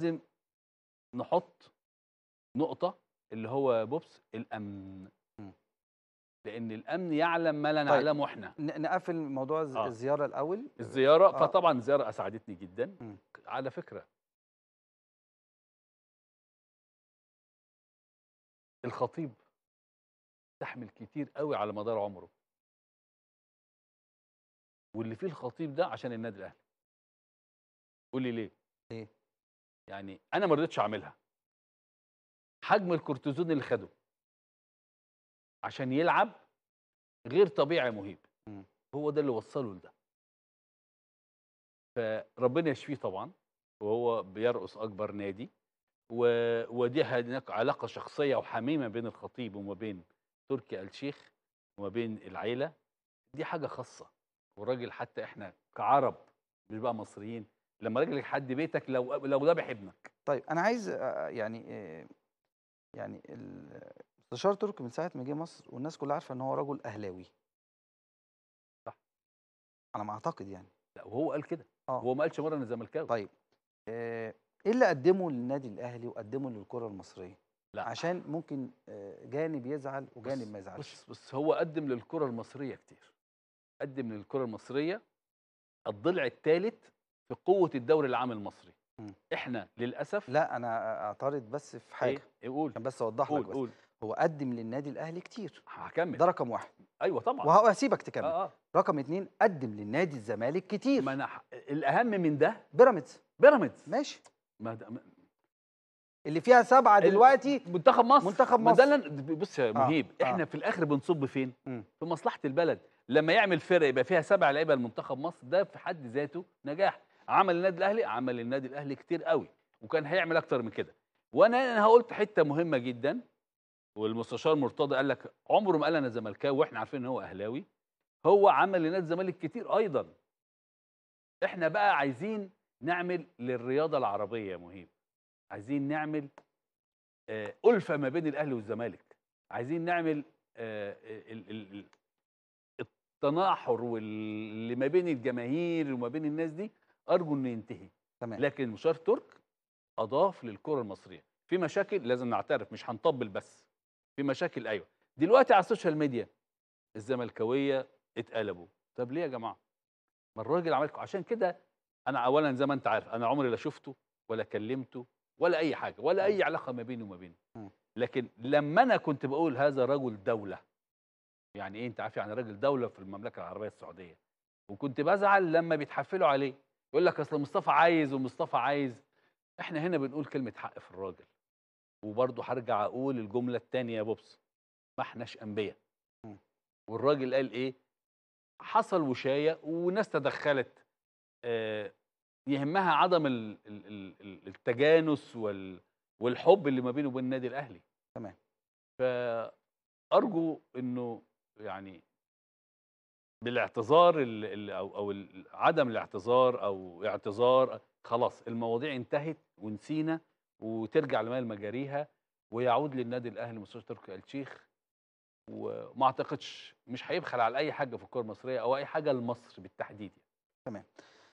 لازم نحط نقطة اللي هو بوبس الأمن لأن الأمن يعلم ما لا طيب، نعلمه طيب. احنا نقفل موضوع آه. الزيارة الأول الزيارة آه. فطبعا الزيارة أسعدتني جدا م. على فكرة الخطيب تحمل كتير قوي على مدار عمره واللي فيه الخطيب ده عشان النادي الأهلي قول لي ليه؟ ليه؟ يعني انا ما رضيتش اعملها حجم الكورتيزون اللي خده عشان يلعب غير طبيعي مهيب هو ده اللي وصله لده فربنا يشفيه طبعا وهو بيرقص اكبر نادي و... ودي هناك علاقه شخصيه وحميمه بين الخطيب وما بين تركي آل شيخ وما بين العيله دي حاجه خاصه والراجل حتى احنا كعرب مش بقى مصريين لما رجلك حد بيتك لو لو ده ابنك طيب انا عايز يعني آه، يعني استشار تركي من ساعه ما جه مصر والناس كلها عارفه ان هو رجل اهلاوي صح على ما اعتقد يعني لا وهو قال كده آه. هو ما قالش مره ان زملكاوي طيب آه، ايه اللي قدمه للنادي الاهلي وقدمه للكره المصريه لا عشان ممكن آه، جانب يزعل وجانب ما يزعلش بص بص هو قدم للكره المصريه كتير قدم للكره المصريه الضلع الثالث في قوه الدوري العام المصري م. احنا للاسف لا انا اعترض بس في إيه؟ حاجه ايه قول عشان بس اوضح لك بس قول. هو قدم للنادي الاهلي كتير هكمل ده رقم واحد ايوه طبعا وهسيبك تكمل آه آه. رقم اتنين قدم للنادي الزمالك كتير ما أنا ح... الاهم من ده بيراميدز بيراميدز ماشي ما ده... ما... اللي فيها سبعه دلوقتي منتخب مصر منتخب مصر ده بص يا آه، مهيب آه. احنا آه. في الاخر بنصب فين؟ م. في مصلحه البلد لما يعمل فرق يبقى فيها سبع لعيبه لمنتخب مصر ده في حد ذاته نجاح عمل النادي الاهلي عمل النادي الاهلي كتير قوي وكان هيعمل اكتر من كده وانا انا قلت حته مهمه جدا والمستشار مرتضى قال لك عمره ما قال انا زملكاوي واحنا عارفين ان هو اهلاوي هو عمل لنادي الزمالك كتير ايضا احنا بقى عايزين نعمل للرياضه العربيه يا مهيب عايزين نعمل آه الفه ما بين الاهلي والزمالك عايزين نعمل آه, آه، التناحر واللي ما بين الجماهير وما بين الناس دي ارجو انه ينتهي تمام. لكن مشوار ترك اضاف للكره المصريه في مشاكل لازم نعترف مش هنطبل بس في مشاكل ايوه دلوقتي على السوشيال ميديا الزملكاويه اتقلبوا طب ليه يا جماعه ما الراجل عمل عشان كده انا اولا زي ما انت عارف انا عمري لا شفته ولا كلمته ولا اي حاجه ولا اي علاقه ما بيني وما بينه لكن لما انا كنت بقول هذا رجل دوله يعني ايه انت عارف يعني راجل دوله في المملكه العربيه السعوديه وكنت بزعل لما بيتحفلوا عليه يقول لك اصل مصطفى عايز ومصطفى عايز احنا هنا بنقول كلمه حق في الراجل وبرضه هرجع اقول الجمله الثانيه يا بوبس ما احناش انبياء والراجل قال ايه حصل وشايه وناس تدخلت آه يهمها عدم التجانس والحب اللي ما بينه وبين النادي الاهلي تمام فارجو انه بالاعتذار ال او او عدم الاعتذار او اعتذار خلاص المواضيع انتهت ونسينا وترجع لمال مجاريها ويعود للنادي الاهلي مستشار تركي الشيخ وما اعتقدش مش هيبخل على اي حاجه في الكره المصريه او اي حاجه لمصر بالتحديد يعني. تمام